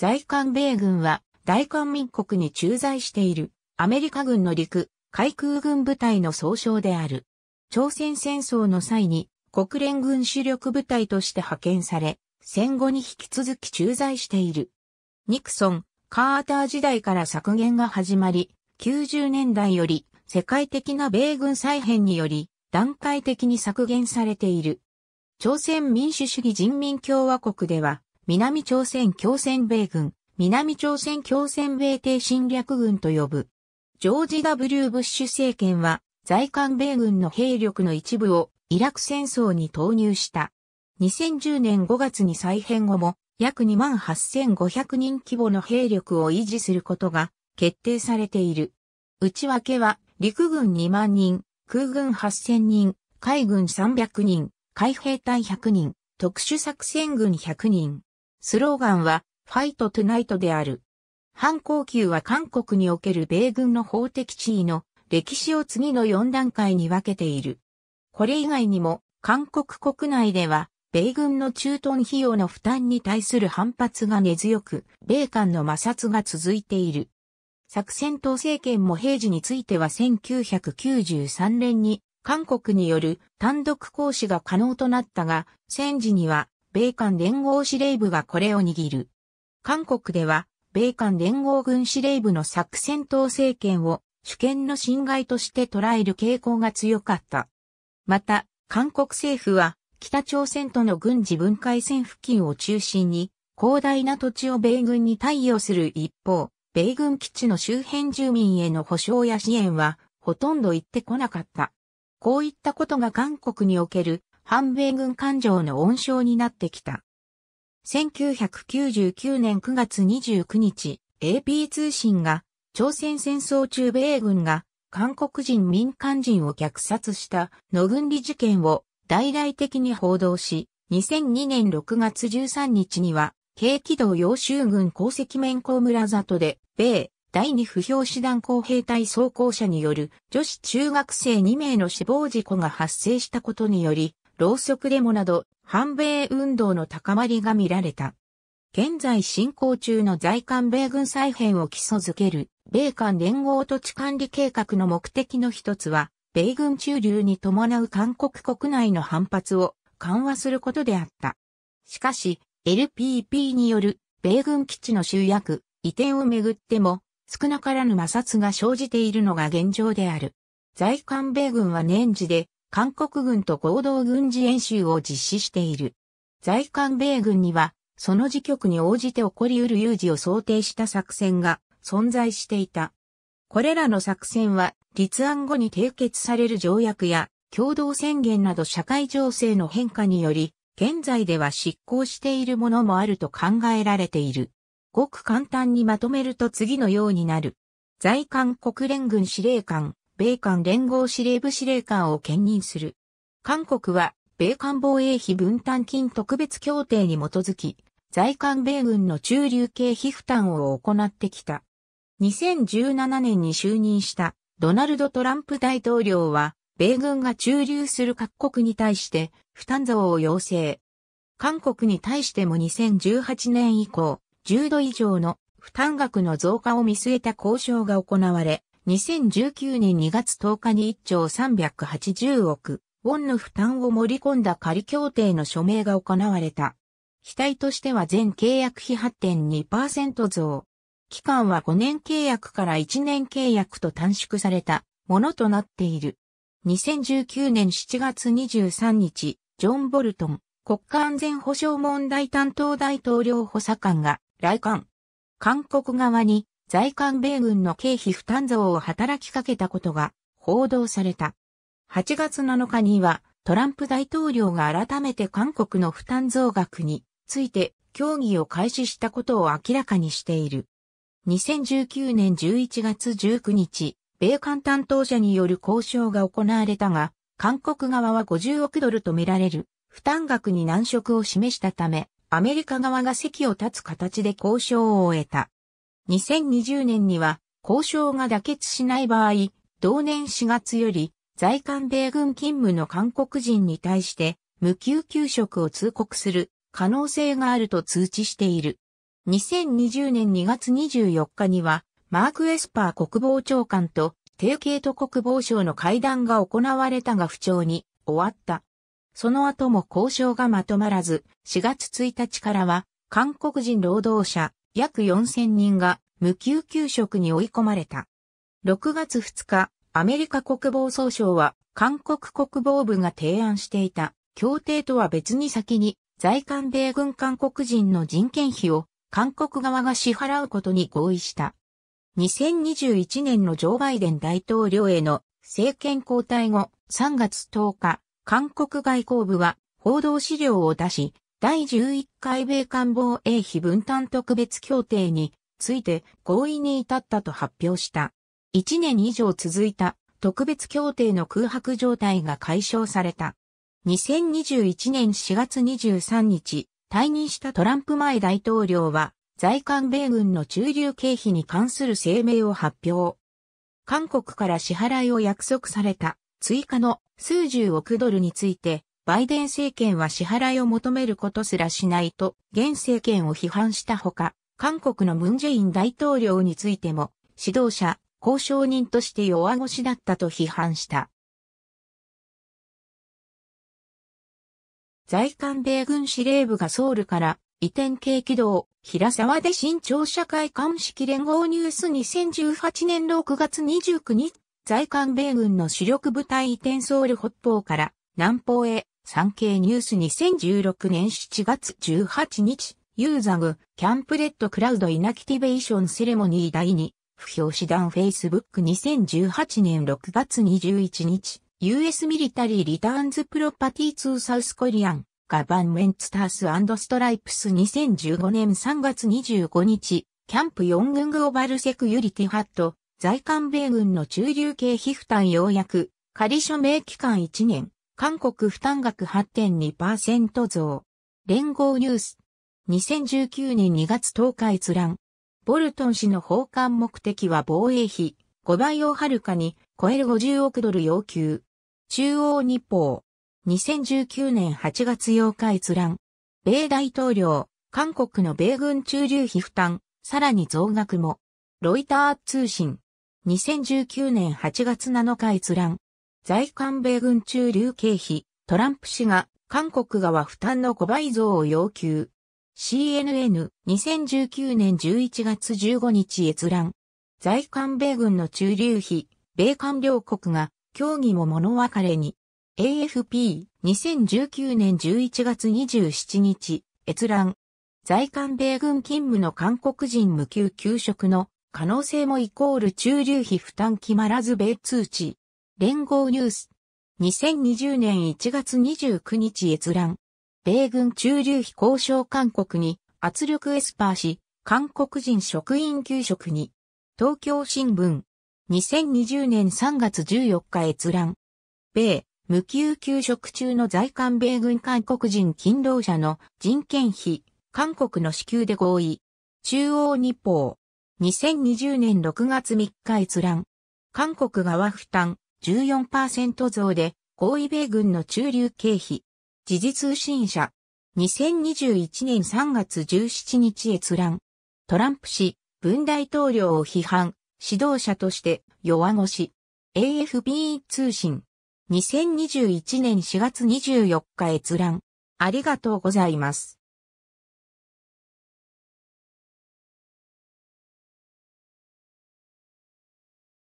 在韓米軍は大韓民国に駐在しているアメリカ軍の陸海空軍部隊の総称である。朝鮮戦争の際に国連軍主力部隊として派遣され、戦後に引き続き駐在している。ニクソン、カーター時代から削減が始まり、90年代より世界的な米軍再編により段階的に削減されている。朝鮮民主主義人民共和国では南朝鮮共鮮米軍、南朝鮮共鮮米帝侵略軍と呼ぶ。ジョージ・ W・ ブッシュ政権は、在韓米軍の兵力の一部をイラク戦争に投入した。2010年5月に再編後も、約28,500人規模の兵力を維持することが決定されている。内訳は、陸軍2万人、空軍8,000人、海軍300人、海兵隊100人、特殊作戦軍100人。スローガンは、ファイトトゥナイトである。反抗級は韓国における米軍の法的地位の歴史を次の4段階に分けている。これ以外にも、韓国国内では、米軍の駐屯費用の負担に対する反発が根強く、米韓の摩擦が続いている。作戦統政権も平時については1993年に韓国による単独行使が可能となったが、戦時には米韓連合司令部がこれを握る。韓国では、米韓連合軍司令部の作戦統制権を主権の侵害として捉える傾向が強かった。また、韓国政府は北朝鮮との軍事分解線付近を中心に広大な土地を米軍に対応する一方、米軍基地の周辺住民への保障や支援はほとんど行ってこなかった。こういったことが韓国における反米軍感情の温床になってきた。1999年9月29日、AP 通信が、朝鮮戦争中米軍が、韓国人民間人を虐殺した野軍理事件を大々的に報道し、2002年6月13日には、軽機動洋州軍鉱石面校村里で、米、第二不評師団工兵隊装甲車による女子中学生2名の死亡事故が発生したことにより、ろうそくデモなど、反米運動の高まりが見られた。現在進行中の在韓米軍再編を基礎づける、米韓連合土地管理計画の目的の一つは、米軍駐留に伴う韓国国内の反発を緩和することであった。しかし、LPP による米軍基地の集約、移転をめぐっても、少なからぬ摩擦が生じているのが現状である。在韓米軍は年次で韓国軍と合同軍事演習を実施している。在韓米軍には、その時局に応じて起こり得る有事を想定した作戦が存在していた。これらの作戦は、立案後に締結される条約や共同宣言など社会情勢の変化により、現在では執行しているものもあると考えられている。ごく簡単にまとめると次のようになる。在韓国連軍司令官、米韓連合司令部司令官を兼任する。韓国は、米韓防衛費分担金特別協定に基づき、在韓米軍の駐留経費負担を行ってきた。2017年に就任したドナルド・トランプ大統領は、米軍が駐留する各国に対して負担増を要請。韓国に対しても2018年以降、10度以上の負担額の増加を見据えた交渉が行われ、2019年2月10日に1兆380億、ウォンの負担を盛り込んだ仮協定の署名が行われた。期待としては全契約費8.2%増。期間は5年契約から1年契約と短縮されたものとなっている。2019年7月23日、ジョン・ボルトン、国家安全保障問題担当大統領補佐官が来館。韓国側に在韓米軍の経費負担増を働きかけたことが報道された。8月7日にはトランプ大統領が改めて韓国の負担増額について協議を開始したことを明らかにしている。2019年11月19日、米韓担当者による交渉が行われたが、韓国側は50億ドルとみられる負担額に難色を示したため、アメリカ側が席を立つ形で交渉を終えた。2020年には交渉が妥結しない場合、同年4月より在韓米軍勤務の韓国人に対して無給休職を通告する可能性があると通知している。2020年2月24日にはマーク・エスパー国防長官と提携と国防省の会談が行われたが不調に終わった。その後も交渉がまとまらず、4月1日からは韓国人労働者約4000人が無給給食に追い込まれた。6月2日、アメリカ国防総省は韓国国防部が提案していた協定とは別に先に在韓米軍韓国人の人件費を韓国側が支払うことに合意した。2021年のジョー・バイデン大統領への政権交代後3月10日、韓国外交部は報道資料を出し、第11回米韓防衛費分担特別協定について合意に至ったと発表した。1年以上続いた特別協定の空白状態が解消された。2021年4月23日、退任したトランプ前大統領は、在韓米軍の駐留経費に関する声明を発表。韓国から支払いを約束された追加の数十億ドルについてバイデン政権は支払いを求めることすらしないと、現政権を批判したほか、韓国のムンジェイン大統領についても、指導者、交渉人として弱腰だったと批判した。在韓米軍司令部がソウルから移転軽軌道、平沢で新潮社会監視連合ニュース2018年6月29日、在韓米軍の主力部隊移転ソウル北方から南方へ産経ニュース2016年7月18日、ユーザグ、キャンプレッドクラウドイナキティベーションセレモニー第2、不評師団 Facebook2018 年6月21日、US ミリタリーリターンズプロパティツーサウスコリアン、ガバンメンツタースストライプス2015年3月25日、キャンプ4軍グオバルセクユリティハット、在韓米軍の中流系皮膚隊要約、仮署名期間1年、韓国負担額8.2%増。連合ニュース。2019年2月10日閲覧。ボルトン氏の訪韓目的は防衛費5倍をはるかに超える50億ドル要求。中央日報。2019年8月8日閲覧。米大統領、韓国の米軍駐留費負担、さらに増額も。ロイター通信。2019年8月7日閲覧。在韓米軍駐留経費、トランプ氏が韓国側負担の5倍増を要求。CNN 2019年11月15日閲覧。在韓米軍の駐留費、米韓両国が協議も物別れに。AFP 2019年11月27日閲覧。在韓米軍勤務の韓国人無給給食の可能性もイコール駐留費負担決まらず米通知。連合ニュース。2020年1月29日閲覧。米軍駐留費交渉韓国に圧力エスパーし、韓国人職員給食に。東京新聞。2020年3月14日閲覧。米、無給給食中の在韓米軍韓国人勤労者の人件費、韓国の支給で合意。中央日報。2020年6月3日閲覧。韓国側負担、14%増で、合意米軍の駐留経費。時事通信社。2021年3月17日閲覧。トランプ氏、文大統領を批判、指導者として弱腰。AFP 通信。2021年4月24日閲覧。ありがとうございます。